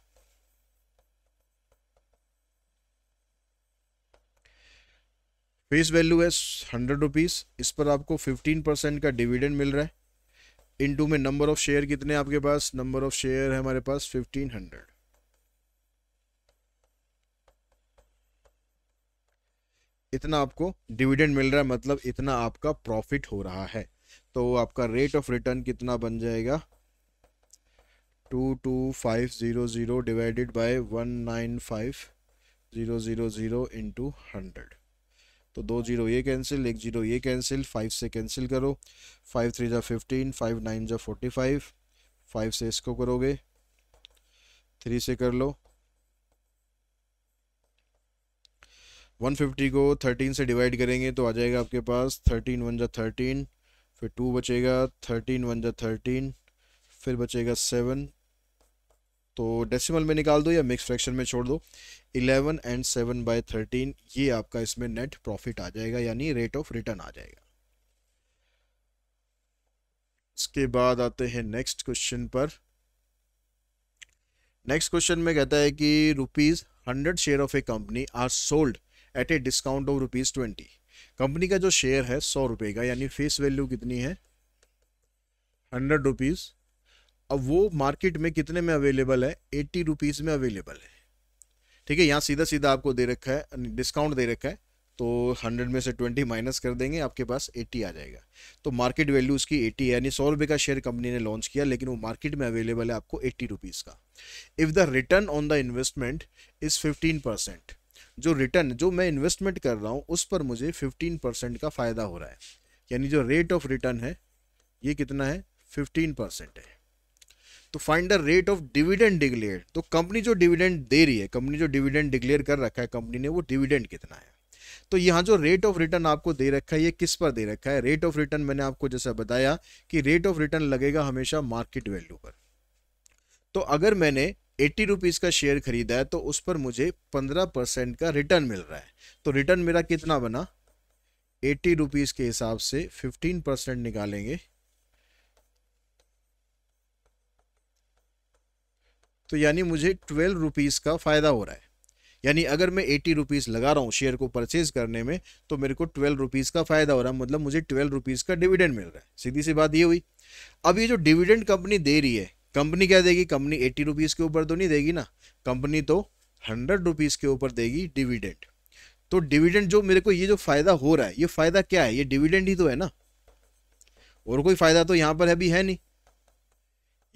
फेस वैल्यू है हंड्रेड रुपीज़ इस पर आपको फिफ्टीन परसेंट का डिविडेंड मिल रहा है इन टू में नंबर ऑफ शेयर कितने आपके पास नंबर ऑफ शेयर है हमारे पास फिफ्टीन हंड्रेड इतना आपको डिविडेंड मिल रहा है मतलब इतना आपका प्रॉफिट हो रहा है तो आपका रेट ऑफ रिटर्न कितना बन जाएगा two two five zero zero divided by one nine five zero zero zero into hundred तो दो जीरो ये कैंसिल एक जीरो ये कैंसिल फाइव से कैंसिल करो फाइव थ्री जा फिफ्टीन फाइव नाइन जा फोर्टी फाइव फाइव से इसको करोगे थ्री से कर लो वन फिफ्टी को थर्टीन से डिवाइड करेंगे तो आ जाएगा आपके पास थर्टीन वन जा थर्टीन फिर टू बचेगा थर्टीन वन जा थर्टीन फिर बचेगा सेवन तो डेसिमल में निकाल दो या मिक्स फ्रैक्शन में छोड़ दो eleven and seven by thirteen ये आपका इसमें नेट प्रॉफिट आ जाएगा यानी रेट ऑफ रिटर्न आ जाएगा इसके बाद आते हैं नेक्स्ट क्वेश्चन पर नेक्स्ट क्वेश्चन में कहता है कि rupees hundred share of a company are sold at a discount of rupees twenty company का जो शेयर है सौ रुपये का यानी फेस वैल्यू कितनी है हंड्रेड रुपीज़ अब वो मार्केट में कितने में अवेलेबल है एट्टी रुपीज़ में अवेलेबल है ठीक है यहाँ सीधा सीधा आपको दे रखा है डिस्काउंट दे रखा है तो हंड्रेड में से ट्वेंटी माइनस कर देंगे आपके पास एट्टी आ जाएगा तो मार्केट वैल्यू उसकी एट्टी है यानी सौ रुपये का शेयर कंपनी ने लॉन्च किया लेकिन वो मार्केट में अवेलेबल है आपको एट्टी रुपीज़ का if the return on the investment is fifteen percent जो रिटर्न जो मैं इन्वेस्टमेंट कर रहा हूँ उस पर मुझे फिफ्टीन परसेंट का फ़ायदा हो रहा है यानी जो रेट ऑफ रिटर्न है ये कितना है फिफ्टीन परसेंट है तो find the rate of dividend declare तो कंपनी जो डिविडेंड दे रही है कंपनी जो डिविडेंड डिक्लेयर कर रखा है कंपनी ने वो डिविडेंड कितना है तो यहाँ जो रेट ऑफ रिटर्न आपको दे रखा है ये किस पर दे रखा है रेट ऑफ रिटर्न मैंने आपको जैसा बताया कि रेट ऑफ रिटर्न लगेगा हमेशा मार्केट वैल्यू पर तो अगर मैंने एट्टी रुपीज़ का शेयर खरीदा है तो उस पर मुझे पंद्रह परसेंट का रिटर्न मिल रहा है तो रिटर्न मेरा कितना बना एट्टी रुपीज़ के हिसाब से फिफ्टीन परसेंट निकालेंगे तो यानी मुझे ट्वेल्व रुपीज़ का फ़ायदा हो रहा है यानी अगर मैं एट्टी रुपीज़ लगा रहा हूँ शेयर को परचेज करने में तो मेरे को ट्वेल्व रुपीज़ का फ़ायदा हो रहा है मतलब मुझे ट्वेल्व रुपीज़ का डिविडेंड मिल रहा है सीधी सी बात ये हुई अब ये जो डिविडेंड कंपनी दे रही है कंपनी क्या देगी कंपनी एट्टी रुपीज़ के ऊपर तो नहीं देगी ना कंपनी तो हंड्रेड रुपीज़ के ऊपर देगी डिविडेंड तो डिविडेंड जो मेरे को ये जो फ़ायदा हो रहा है ये फ़ायदा क्या है ये डिविडेंड ही तो है ना और कोई फ़ायदा तो यहाँ पर अभी है, है नहीं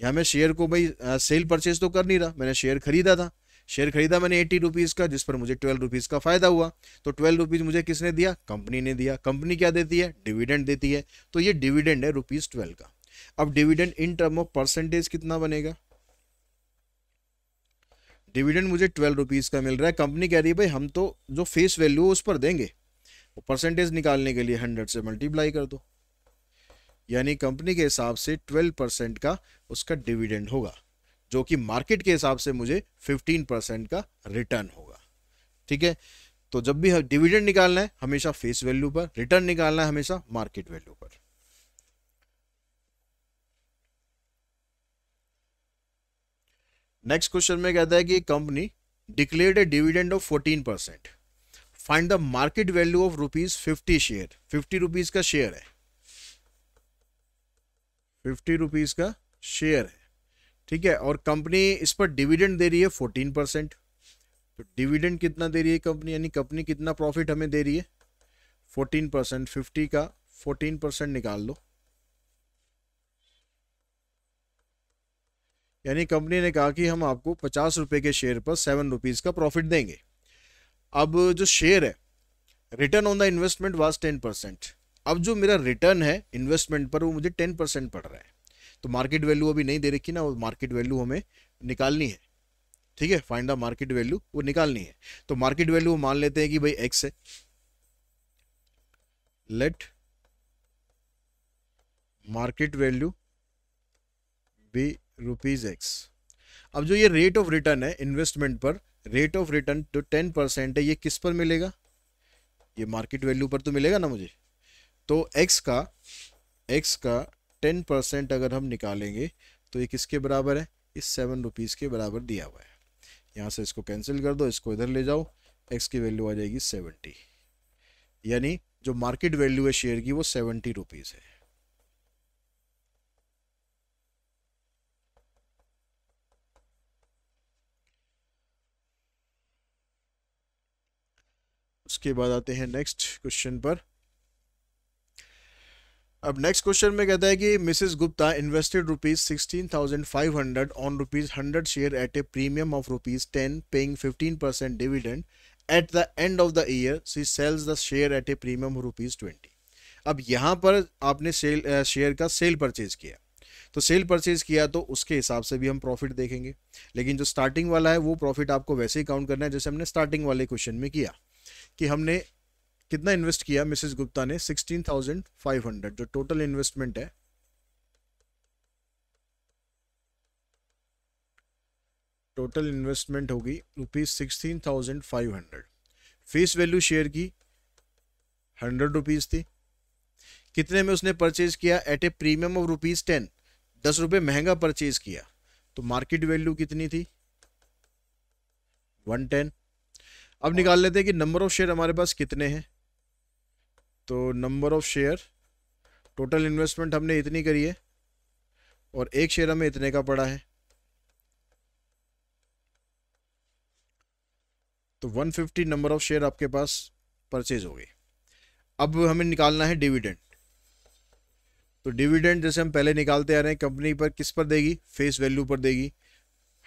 यहाँ मैं शेयर को भाई आ, सेल परचेज तो कर नहीं रहा मैंने शेयर खरीदा था शेयर खरीदा मैंने एट्टी रुपीज़ का जिस पर मुझे ट्वेल्व रुपीज़ का फ़ायदा हुआ तो ट्वेल्व रुपीज़ मुझे किसने दिया कंपनी ने दिया कंपनी क्या देती है डिविडेंड देती है तो ये डिविडेंड है रुपीज़ ट्वेल्व का अब dividend in term of percentage कितना बनेगा डिविडेंड मुझे ट्वेल्व रुपीज़ का मिल रहा है कंपनी कह रही है भाई हम तो जो फेस वैल्यू उस पर देंगे परसेंटेज निकालने के लिए हंड्रेड से मल्टीप्लाई कर दो यानी कंपनी के हिसाब से ट्वेल्व परसेंट का उसका डिविडेंड होगा जो कि मार्केट के हिसाब से मुझे फिफ्टीन परसेंट का रिटर्न होगा ठीक है तो जब भी डिविडेंड निकालना है हमेशा फेस वैल्यू पर रिटर्न निकालना है हमेशा मार्केट वैल्यू पर नेक्स्ट क्वेश्चन में कहता है कि company declared a dividend of fourteen percent find the market value of rupees fifty share fifty rupees का शेयर है फिफ्टी रुपीज का शेयर है ठीक है और कंपनी इस पर डिविडेंड दे रही है फोर्टीन परसेंट तो डिविडेंड कितना दे रही है कंपनी यानी कंपनी कितना प्रॉफिट हमें दे रही है फोर्टीन परसेंट फिफ्टी का फोर्टीन परसेंट निकाल लो यानी कंपनी ने कहा कि हम आपको पचास रुपये के शेयर पर सेवन रुपीज़ का प्रॉफिट देंगे अब जो शेयर है return on the investment was ten percent अब जो मेरा रिटर्न है इन्वेस्टमेंट पर वो मुझे टेन परसेंट पड़ रहा है तो मार्केट वैल्यू अभी नहीं दे रखी ना वो मार्केट वैल्यू हमें निकालनी है ठीक है फाइंड द मार्केट वैल्यू वो निकालनी है तो मार्केट वैल्यू मान लेते हैं कि भाई एक्स है let market value be rupees x अब जो ये रेट ऑफ रिटर्न है इन्वेस्टमेंट पर रेट ऑफ रिटर्न जो टेन परसेंट है ये किस पर मिलेगा ये मार्केट वैल्यू पर तो मिलेगा ना मुझे तो एक्स का एक्स का टेन परसेंट अगर हम निकालेंगे तो ये किसके बराबर है इस सेवन रुपीज़ के बराबर दिया हुआ है यहाँ से इसको कैंसिल कर दो इसको इधर ले जाओ एक्स की वैल्यू आ जाएगी सेवेंटी यानी जो मार्केट वैल्यू है शेयर की वो सेवेंटी रुपीज़ है उसके बाद आते हैं नेक्स्ट क्वेश्चन पर अब नेक्स्ट क्वेश्चन में कहता है कि missus Gupta invested rupees sixteen thousand five hundred on rupees hundred share at a premium of rupees ten paying fifteen percent dividend at the end of the year she sells the share at a premium rupees twenty अब यहाँ पर आपने sell share का sell purchase किया तो cell purchase किया तो उसके हिसाब से भी हम प्रॉफिट देखेंगे लेकिन जो स्टार्टिंग वाला है वो प्रॉफिट आपको वैसे ही काउंट करना है जैसे हमने स्टार्टिंग वाले क्वेश्चन में किया कि हमने कितना इन्वेस्ट किया मिसेस गुप्ता ने सिक्सटीन थाउजेंड फाइव हंड्रेड जो टोटल इन्वेस्टमेंट है टोटल इन्वेस्टमेंट होगी rupees sixteen thousand five hundred face value share की हंड्रेड रुपीज़ थी कितने में उसने परचेज किया at a premium of rupees ten दस रुपये महंगा परचेज किया तो मार्केट वैल्यू कितनी थी वन टेन अब निकाल लेते हैं कि नंबर ऑफ शेयर हमारे पास कितने हैं तो number of share total investment हमने इतनी करी है और एक शेयर हमें इतने का पड़ा है तो 150 नंबर ऑफ शेयर आपके पास परचेज हो गई अब हमें निकालना है डिविडेंड तो डिविडेंड जैसे हम पहले निकालते आ रहे हैं कंपनी पर किस पर देगी फेस वैल्यू पर देगी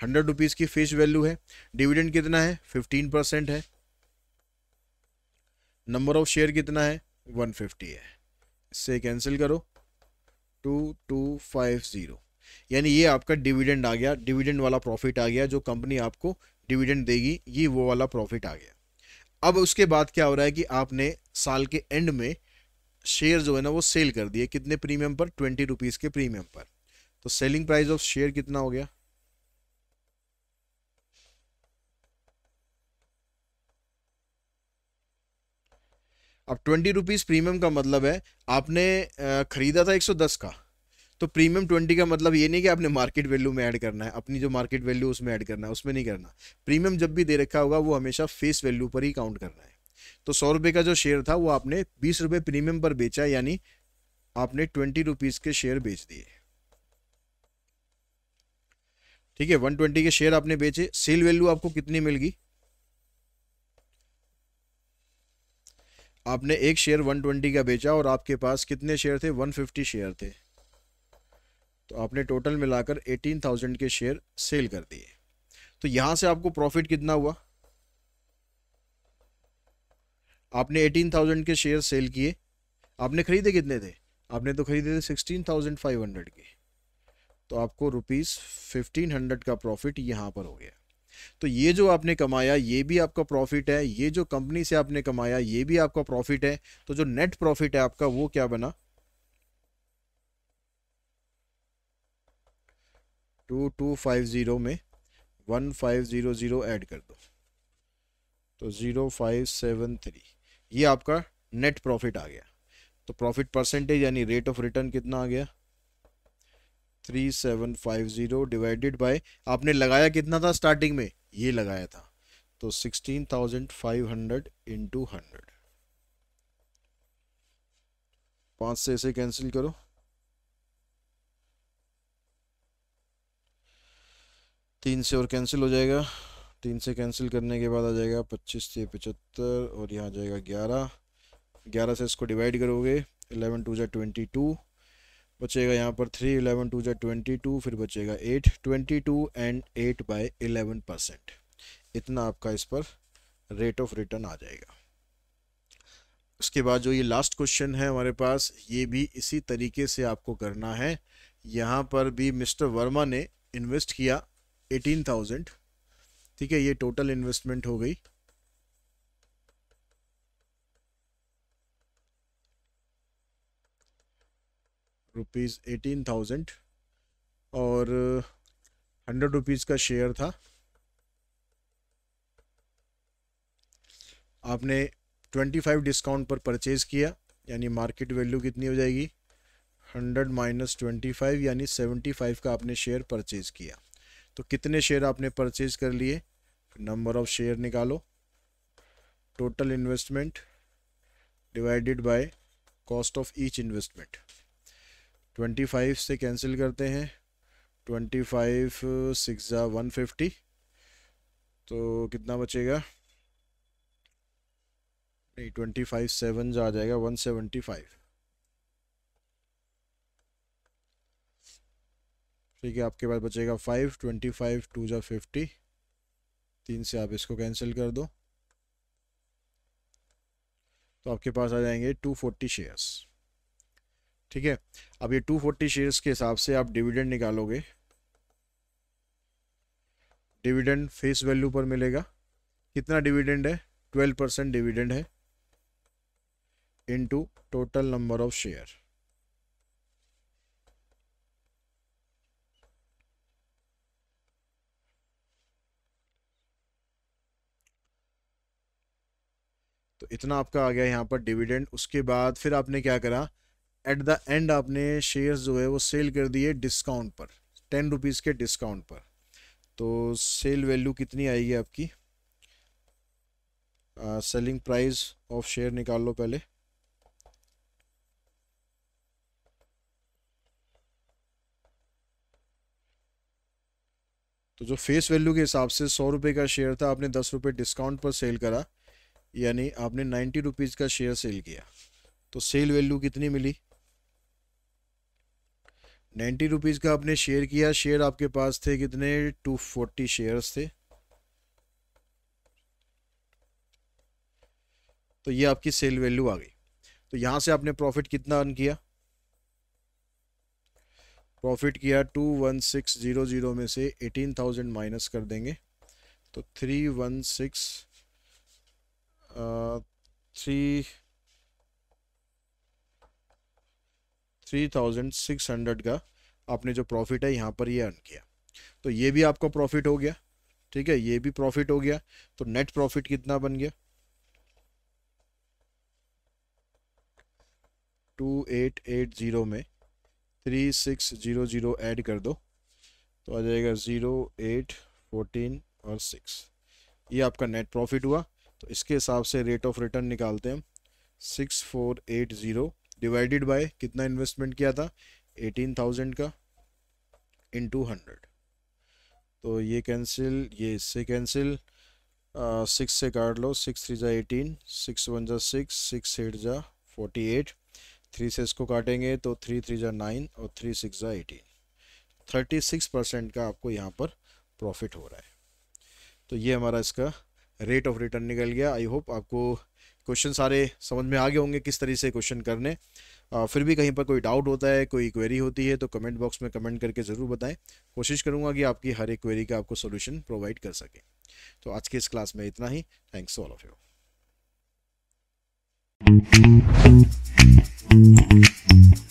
हंड्रेड रुपीज़ की फेस वैल्यू है डिविडेंड कितना है फिफ्टीन परसेंट है नंबर ऑफ शेयर कितना है वन फिफ्टी है इससे कैंसिल करो टू टू फाइव ज़ीरो यानी ये आपका डिविडेंड आ गया डिविडेंड वाला प्रॉफिट आ गया जो कंपनी आपको डिविडेंड देगी ये वो वाला प्रॉफिट आ गया अब उसके बाद क्या हो रहा है कि आपने साल के एंड में शेयर जो है ना वो सेल कर दिए कितने प्रीमियम पर ट्वेंटी रुपीज़ के प्रीमियम पर तो सेलिंग प्राइस ऑफ शेयर कितना हो गया अब ट्वेंटी रुपीज़ प्रीमियम का मतलब है आपने ख़रीदा था एक सौ दस का तो प्रीमियम ट्वेंटी का मतलब ये नहीं कि आपने मार्केट वैल्यू में ऐड करना है अपनी जो मार्केट वैल्यू उसमें ऐड करना है उसमें नहीं करना प्रीमियम जब भी दे रखा होगा वो हमेशा फेस वैल्यू पर ही काउंट करना है तो सौ रुपये का जो शेयर था वो आपने बीस रुपये प्रीमियम पर बेचा यानी आपने ट्वेंटी रुपीज़ के शेयर बेच दिए ठीक है वन ट्वेंटी के शेयर आपने बेचे सेल वैल्यू आपको कितनी मिल गई आपने एक शेयर 120 का बेचा और आपके पास कितने शेयर थे 150 शेयर थे तो आपने टोटल मिलाकर 18,000 के शेयर सेल कर दिए तो यहाँ से आपको प्रॉफिट कितना हुआ आपने 18,000 के शेयर सेल किए आपने खरीदे कितने थे आपने तो खरीदे थे 16,500 के तो आपको रुपीज़ फिफ्टीन हंड्रेड का प्रॉफिट यहाँ पर हो गया तो ये जो आपने कमाया ये भी आपका प्रॉफिट है ये जो कंपनी से आपने कमाया ये भी आपका प्रॉफिट है तो जो नेट प्रॉफिट है आपका वो क्या बना टू टू फाइव ज़ीरो में one five zero zero add कर दो तो ज़ीरो फाइव सेवन थ्री ये आपका नेट प्रॉफिट आ गया तो प्रॉफिट परसेंटेज यानी रेट ऑफ रिटर्न कितना आ गया three seven five zero divided by आपने लगाया कितना था स्टार्टिंग में ये लगाया था तो sixteen thousand five hundred two hundred पाँच से इसे कैंसिल करो तीन से और कैंसिल हो जाएगा तीन से कैंसिल करने के बाद आ जाएगा पच्चीस से पचहत्तर और यहाँ आ जाएगा ग्यारह ग्यारह से इसको डिवाइड करोगे इलेवन टू जै ट्वेंटी टू बचेगा यहाँ पर थ्री इलेवन टू जै ट्वेंटी टू फिर बचेगा eight twenty two and eight by eleven percent इतना आपका इस पर रेट ऑफ रिटर्न आ जाएगा उसके बाद जो ये लास्ट क्वेश्चन है हमारे पास ये भी इसी तरीके से आपको करना है यहाँ पर भी मिस्टर वर्मा ने इन्वेस्ट किया एटीन थाउजेंड ठीक है ये टोटल इन्वेस्टमेंट हो गई रुपीज़ एटीन थाउजेंड और हंड्रेड uh, रुपीज़ का शेयर था आपने ट्वेंटी फाइव डिस्काउंट पर परचेज़ किया यानी मार्केट वैल्यू कितनी हो जाएगी हंड्रेड माइनस ट्वेंटी फाइव यानी सेवेंटी फाइव का आपने शेयर परचेज़ किया तो कितने शेयर आपने परचेज़ कर लिए नंबर ऑफ शेयर निकालो total investment divided by cost of each investment twenty five से कैंसिल करते हैं ट्वेंटी फाइव सिक्स ज़ा वन फिफ्टी तो कितना बचेगा नहीं ट्वेंटी फाइव सेवन ज़ा आ जाएगा वन सेवेंटी फाइव ठीक है आपके पास बचेगा फाइव ट्वेंटी फाइव टू ज़ा फिफ्टी तीन से आप इसको कैंसिल कर दो तो आपके पास आ जाएंगे टू फोर्टी शेयर्स ठीक है अब ये 240 शेयर्स के हिसाब से आप डिविडेंड निकालोगे डिविडेंड फेस वैल्यू पर मिलेगा कितना डिविडेंड है 12 परसेंट डिविडेंड है into total number of share तो इतना आपका आ गया यहाँ पर डिविडेंड उसके बाद फिर आपने क्या करा एट द एंड आपने शेयर्स जो है वो सेल कर दिए डिस्काउंट पर टेन रुपीज़ के डिस्काउंट पर तो सेल वैल्यू कितनी आएगी आपकी सेलिंग प्राइस ऑफ शेयर निकाल लो पहले तो जो फेस वैल्यू के हिसाब से सौ रुपये का शेयर था आपने दस रुपये डिस्काउंट पर सेल करा यानी आपने नाइन्टी रुपीज़ का शेयर सेल किया तो सेल वैल्यू कितनी मिली नाइन्टी रुपीज़ का आपने शेयर किया शेयर आपके पास थे कितने टू फोर्टी शेयर्स थे तो ये आपकी सेल वैल्यू आ गई तो यहाँ से आपने प्रॉफिट कितना अर्न किया प्रॉफिट किया two one six zero zero में से एटीन थाउजेंड माइनस कर देंगे तो three one six three three thousand six hundred का आपने जो प्रॉफिट है यहाँ पर ये अर्न किया तो ये भी आपका प्रॉफिट हो गया ठीक है ये भी प्रॉफिट हो गया तो नेट प्रॉफिट कितना बन गया टू एट एट ज़ीरो में three six zero zero add कर दो तो आ जाएगा ज़ीरो एट फोर्टीन और सिक्स ये आपका नेट प्रॉफिट हुआ तो इसके हिसाब से रेट ऑफ रिटर्न निकालते हैं six four eight zero divided by कितना इन्वेस्टमेंट किया था एटीन थाउजेंड का इन टू हंड्रेड तो ये कैंसिल ये इससे कैंसिल सिक्स से काट लो सिक्स थ्री जा एटीन सिक्स वन जा सिक्स सिक्स एट जा फोर्टी एट थ्री से इसको काटेंगे तो थ्री थ्री जा नाइन और थ्री सिक्स जा एटीन थर्टी सिक्स परसेंट का आपको यहाँ पर प्रॉफिट हो रहा है तो ये हमारा इसका रेट ऑफ रिटर्न निकल गया आई होप आपको क्वेश्चन सारे समझ में आ गए होंगे किस तरह से क्वेश्चन करने फिर भी कहीं पर कोई डाउट होता है कोई क्वेरी होती है तो कमेंट बॉक्स में कमेंट करके ज़रूर बताएं कोशिश करूँगा कि आपकी हर एक क्वेरी का आपको सोल्यूशन प्रोवाइड कर सकें तो आज के इस क्लास में इतना ही थैंक्स ऑल ऑफ यू